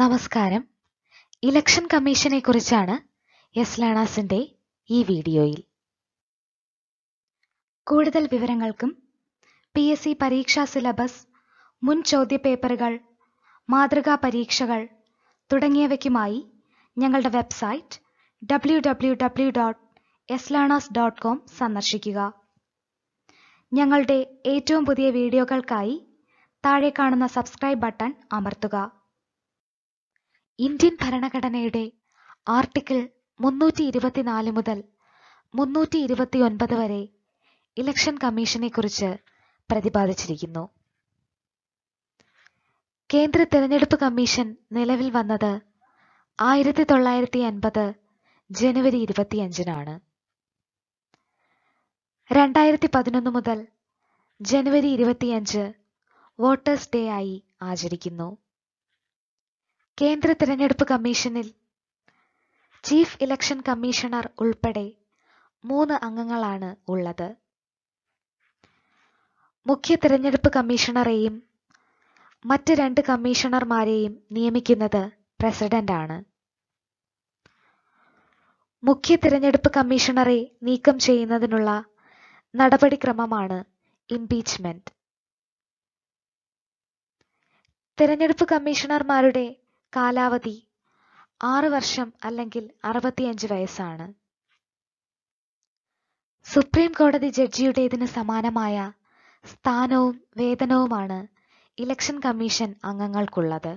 നമസ്കാരം ഇലക്ഷൻ കമ്മീഷനെ കുറിച്ചാണ് എസ് ലാണാസിന്റെ ഈ വീഡിയോയിൽ കൂടുതൽ വിവരങ്ങൾക്കും പി എസ് സി പരീക്ഷാ സിലബസ് മുൻ ചോദ്യപേപ്പറുകൾ മാതൃകാ പരീക്ഷകൾ തുടങ്ങിയവയ്ക്കുമായി ഞങ്ങളുടെ website W W W dot S learners dot com സന്ദർശിക്കുക ഞങ്ങളുടെ ഏറ്റവും പുതിയ വീഡിയോകൾക്കായി താഴെ കാണുന്ന സബ്സ്ക്രൈബ് ബട്ടൺ അമർത്തുക ഇന്ത്യൻ ഭരണഘടനയുടെ ആർട്ടിക്കിൾ മുന്നൂറ്റി ഇരുപത്തിനാല് മുതൽ മുന്നൂറ്റി ഇരുപത്തിയൊൻപത് വരെ ഇലക്ഷൻ കമ്മീഷനെ കുറിച്ച് പ്രതിപാദിച്ചിരിക്കുന്നു കേന്ദ്ര തെരഞ്ഞെടുപ്പ് കമ്മീഷൻ നിലവിൽ വന്നത് ആയിരത്തി തൊള്ളായിരത്തി അൻപത് ജനുവരി ഇരുപത്തിയഞ്ചിനാണ് രണ്ടായിരത്തി പതിനൊന്ന് മുതൽ ജനുവരി ഇരുപത്തിയഞ്ച് വോട്ടേഴ്സ് ഡേ ആയി ആചരിക്കുന്നു കേന്ദ്ര തിരഞ്ഞെടുപ്പ് കമ്മീഷനിൽ ചീഫ് ഇലക്ഷൻ കമ്മീഷണർ ഉൾപ്പെടെ മൂന്ന് അംഗങ്ങളാണ് ഉള്ളത് മുഖ്യ തിരഞ്ഞെടുപ്പ് കമ്മീഷണറെയും മറ്റ് രണ്ട് കമ്മീഷണർമാരെയും നിയമിക്കുന്നത് പ്രസിഡന്റാണ് മുഖ്യ തിരഞ്ഞെടുപ്പ് കമ്മീഷണറെ നീക്കം ചെയ്യുന്നതിനുള്ള നടപടിക്രമമാണ് ഇംപീച്ച്മെന്റ് തിരഞ്ഞെടുപ്പ് കമ്മീഷണർമാരുടെ കാലാവധി ആറ് വർഷം അല്ലെങ്കിൽ അറുപത്തിയഞ്ച് വയസ്സാണ് സുപ്രീം കോടതി ജഡ്ജിയുടേതിന് സമാനമായ സ്ഥാനവും വേതനവുമാണ് ഇലക്ഷൻ കമ്മീഷൻ അംഗങ്ങൾക്കുള്ളത്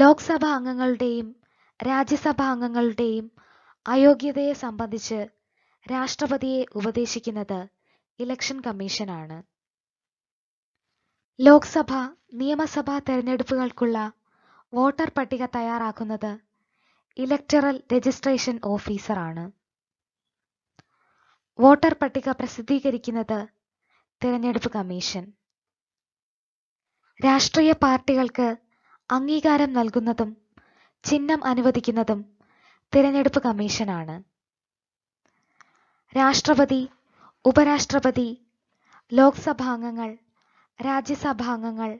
ലോക്സഭാ അംഗങ്ങളുടെയും രാജ്യസഭാ അംഗങ്ങളുടെയും അയോഗ്യതയെ സംബന്ധിച്ച് രാഷ്ട്രപതിയെ ഉപദേശിക്കുന്നത് ഇലക്ഷൻ കമ്മീഷനാണ് ലോക്സഭ നിയമസഭാ തെരഞ്ഞെടുപ്പുകൾക്കുള്ള വോട്ടർ പട്ടിക തയ്യാറാക്കുന്നത് ഇലക്ടറൽ രജിസ്ട്രേഷൻ ഓഫീസറാണ്. വോട്ടർ പട്ടിക പ്രസിദ്ധീകരിക്കുന്നത് തിരഞ്ഞെടുപ്പ് കമ്മീഷൻ. രാഷ്ട്രീയ പാർട്ടികൾക്ക് അംഗീകാരം നൽകുന്നതും ചിഹ്നം അനുവദിക്കുന്നതും തിരഞ്ഞെടുപ്പ് കമ്മീഷനാണ്. രാഷ്ട്രപതി, ഉപരാഷ്ട്രപതി, ലോക്സഭാംഗങ്ങൾ രാജ്യസഭാംഗങ്ങൾ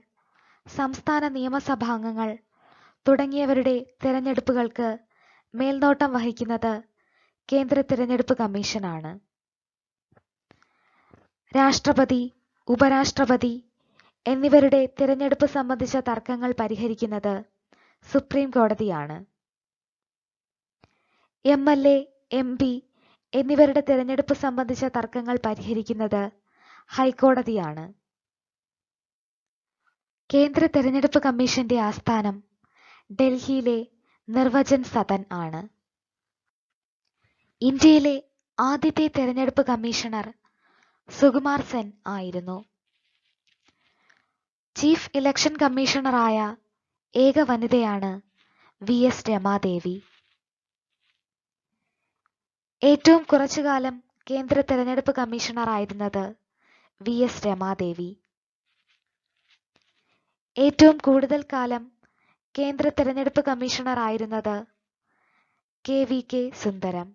സംസ്ഥാന നിയമസഭാംഗങ്ങൾ തുടങ്ങിയവരുടെ തിരഞ്ഞെടുപ്പുകൾക്ക് മേൽനോട്ടം വഹിക്കുന്നത് കേന്ദ്ര തിരഞ്ഞെടുപ്പ് കമ്മീഷനാണ് രാഷ്ട്രപതി ഉപരാഷ്ട്രപതി എന്നിവരുടെ തിരഞ്ഞെടുപ്പ് സംബന്ധിച്ച തർക്കങ്ങൾ പരിഹരിക്കുന്നത് സുപ്രീം കോടതിയാണ് M L A M P എന്നിവരുടെ തിരഞ്ഞെടുപ്പ് സംബന്ധിച്ച തർക്കങ്ങൾ പരിഹരിക്കുന്നത് ഹൈക്കോടതിയാണ് കേന്ദ്ര തെരഞ്ഞെടുപ്പ് കമ്മീഷന്റെ ആസ്ഥാനം ഡൽഹിയിലെ നിർവചൻ സദൻ ആണ് ഇന്ത്യയിലെ ആദ്യത്തെ തെരഞ്ഞെടുപ്പ് കമ്മീഷണർ സുകുമാർ സെൻ ആയിരുന്നു ചീഫ് ഇലക്ഷൻ കമ്മീഷണറായ ഏക വനിതയാണ് വി എസ് രമാദേവി ഏറ്റവും കുറച്ചു കാലം കേന്ദ്ര തെരഞ്ഞെടുപ്പ് കമ്മീഷണറായിരുന്നത് വി എസ് രമാദേവി ഏറ്റവും കൂടുതൽ കാലം കേന്ദ്ര തെരഞ്ഞെടുപ്പ് ആയിരുന്നത് കെ വി കെ സുന്ദരം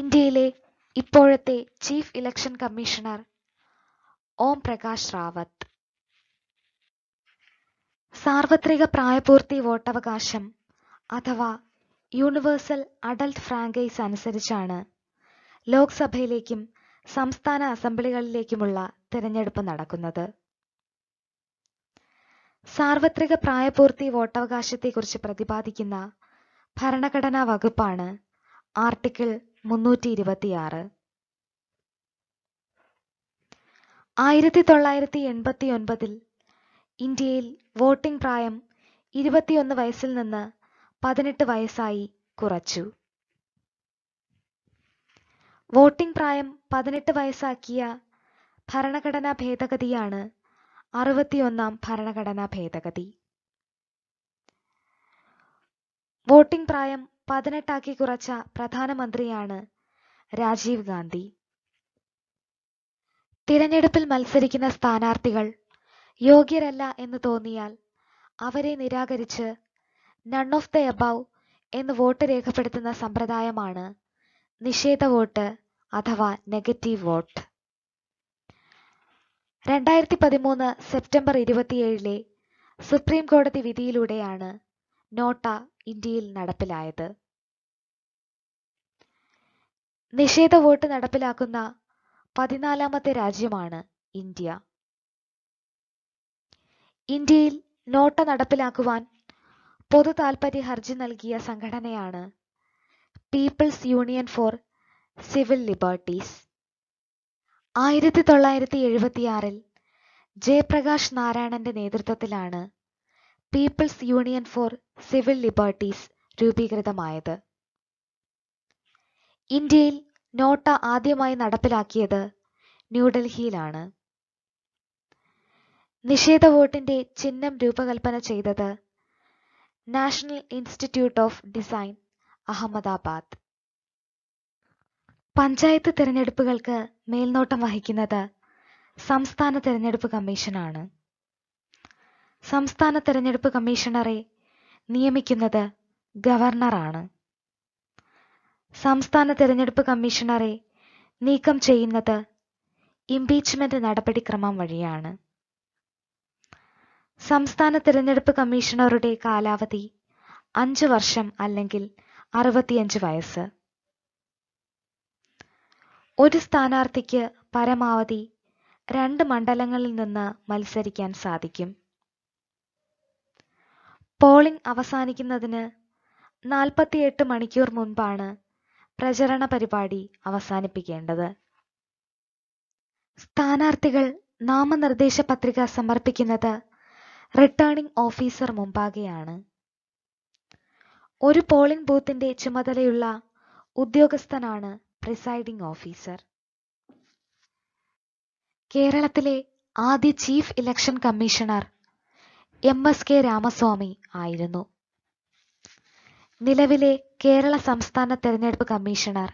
ഇന്ത്യയിലെ ഇപ്പോഴത്തെ chief election commissioner Om Prakash Rawat സാർവത്രിക പ്രായപൂർത്തി വോട്ടവകാശം അഥവാ യൂണിവേഴ്സൽ അഡൽട്ട് ഫ്രാങ്കൈസ് അനുസരിച്ചാണ് ലോക്സഭയിലേക്കും സംസ്ഥാന അസംബ്ലികളിലേക്കുമുള്ള തിരഞ്ഞെടുപ്പ് നടക്കുന്നത് സാർവത്രിക പ്രായപൂർത്തി വോട്ടവകാശത്തെക്കുറിച്ച് പ്രതിപാദിക്കുന്ന ഭരണഘടനാ വകുപ്പാണ് ആർട്ടിക്കിൾ മുന്നൂറ്റി ഇരുപത്തിയാറ് ആയിരത്തി തൊള്ളായിരത്തി എൺപത്തി ഒൻപതിൽ ഇന്ത്യയിൽ വോട്ടിംഗ് പ്രായം ഇരുപത്തിയൊന്ന് വയസ്സിൽ നിന്ന് പതിനെട്ട് വയസ്സായി കുറച്ചു വോട്ടിംഗ് പ്രായം പതിനെട്ട് വയസ്സാക്കിയ ഭരണഘടനാ ഭേദഗതിയാണ് അറുപത്തിയൊന്നാം ഭരണഘടനാ ഭേദഗതി വോട്ടിംഗ് പ്രായം പതിനെട്ടാക്കി കുറച്ച പ്രധാനമന്ത്രിയാണ് രാജീവ് ഗാന്ധി തിരഞ്ഞെടുപ്പിൽ മത്സരിക്കുന്ന സ്ഥാനാർത്ഥികൾ യോഗ്യരല്ല എന്ന് തോന്നിയാൽ അവരെ നിരാകരിച്ച് നൺ ഓഫ് ദ എബൌവ് എന്ന് വോട്ട് രേഖപ്പെടുത്തുന്ന സമ്പ്രദായമാണ് നിഷേധ വോട്ട് അഥവാ നെഗറ്റീവ് വോട്ട് രണ്ടായിരത്തി പതിമൂന്ന് സെപ്റ്റംബർ ഇരുപത്തിയേഴിലെ സുപ്രീം കോടതി വിധിയിലൂടെയാണ് നോട്ട ഇന്ത്യയിൽ നടപ്പിലായത് നിഷേധ വോട്ട് നടപ്പിലാക്കുന്ന പതിനാലാമത്തെ രാജ്യമാണ് ഇന്ത്യ ഇന്ത്യയിൽ നോട്ട നടപ്പിലാക്കുവാൻ പൊതു താൽപര്യ ഹർജി നൽകിയ സംഘടനയാണ് People's Union for Civil Liberties ആയിരത്തി തൊള്ളായിരത്തി എഴുപത്തിയാറിൽ ജയപ്രകാശ് നാരായണന്റെ നേതൃത്വത്തിലാണ് People's Union for Civil Liberties രൂപീകൃതമായത് ഇന്ത്യയിൽ നോട്ട ആദ്യമായി നടപ്പിലാക്കിയത് ന്യൂഡൽഹിയിലാണ് നിഷേധ വോട്ടിന്റെ ചിഹ്നം രൂപകൽപ്പന ചെയ്തത് National Institute of Design Ahmedabad panchayat തിരഞ്ഞെടുപ്പുകൾക്ക് മേൽനോട്ടം വഹിക്കുന്നത് സംസ്ഥാന തിരഞ്ഞെടുപ്പ് കമ്മീഷനാണ് സംസ്ഥാന തിരഞ്ഞെടുപ്പ് കമ്മീഷണറെ നിയമിക്കുന്നത് ഗവർണറാണ് സംസ്ഥാന തിരഞ്ഞെടുപ്പ് കമ്മീഷണറെ നീക്കം ചെയ്യുന്നത് ഇംപീച്ച്മെന്റ് നടപടിക്രമം വഴിയാണ് സംസ്ഥാന തിരഞ്ഞെടുപ്പ് കമ്മീഷണറുടെ കാലാവധി അഞ്ചു വർഷം അല്ലെങ്കിൽ അറുപത്തിയഞ്ച് വയസ്സ് ഒരു സ്ഥാനാർത്ഥിക്ക് പരമാവധി രണ്ട് മണ്ഡലങ്ങളിൽ നിന്ന് മത്സരിക്കാൻ സാധിക്കും പോളിംഗ് അവസാനിക്കുന്നതിന് നാൽപ്പത്തിയെട്ട് മണിക്കൂർ മുൻപാണ് പ്രചരണ പരിപാടി അവസാനിപ്പിക്കേണ്ടത് സ്ഥാനാർത്ഥികൾ നാമനിർദ്ദേശ പത്രിക സമർപ്പിക്കുന്നത് റിട്ടേണിംഗ് ഓഫീസർ മുമ്പാകെയാണ് ഒരു പോളിംഗ് ബൂത്തിന്റെ ചുമതലയുള്ള ഉദ്യോഗസ്ഥനാണ് പ്രിസൈഡിംഗ് ഓഫീസർ കേരളത്തിലെ ആദ്യ chief election commissioner M S K Ramaswamy ആയിരുന്നു നിലവിലെ കേരള സംസ്ഥാന തെരഞ്ഞെടുപ്പ് കമ്മീഷണർ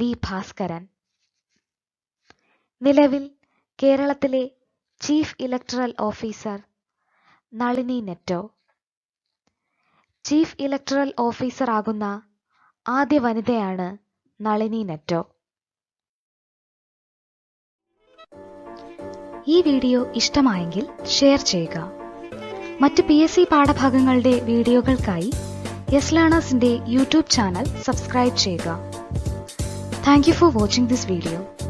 വി ഭാസ്കരൻ നിലവിൽ കേരളത്തിലെ chief electoral officer Nalini Netto chief electoral officer ആകുന്ന ആദ്യ വനിതയാണ് നളിനി നെറ്റോ ഈ വീഡിയോ ഇഷ്ടമായെങ്കിൽ ഷെയർ ചെയ്യുക മറ്റ് പി എസ് സി പാഠഭാഗങ്ങളുടെ വീഡിയോകൾക്കായി യെസ് ലേണേഴ്സിന്റെ യൂട്യൂബ് ചാനൽ സബ്സ്ക്രൈബ് ചെയ്യുക thank you for watching this video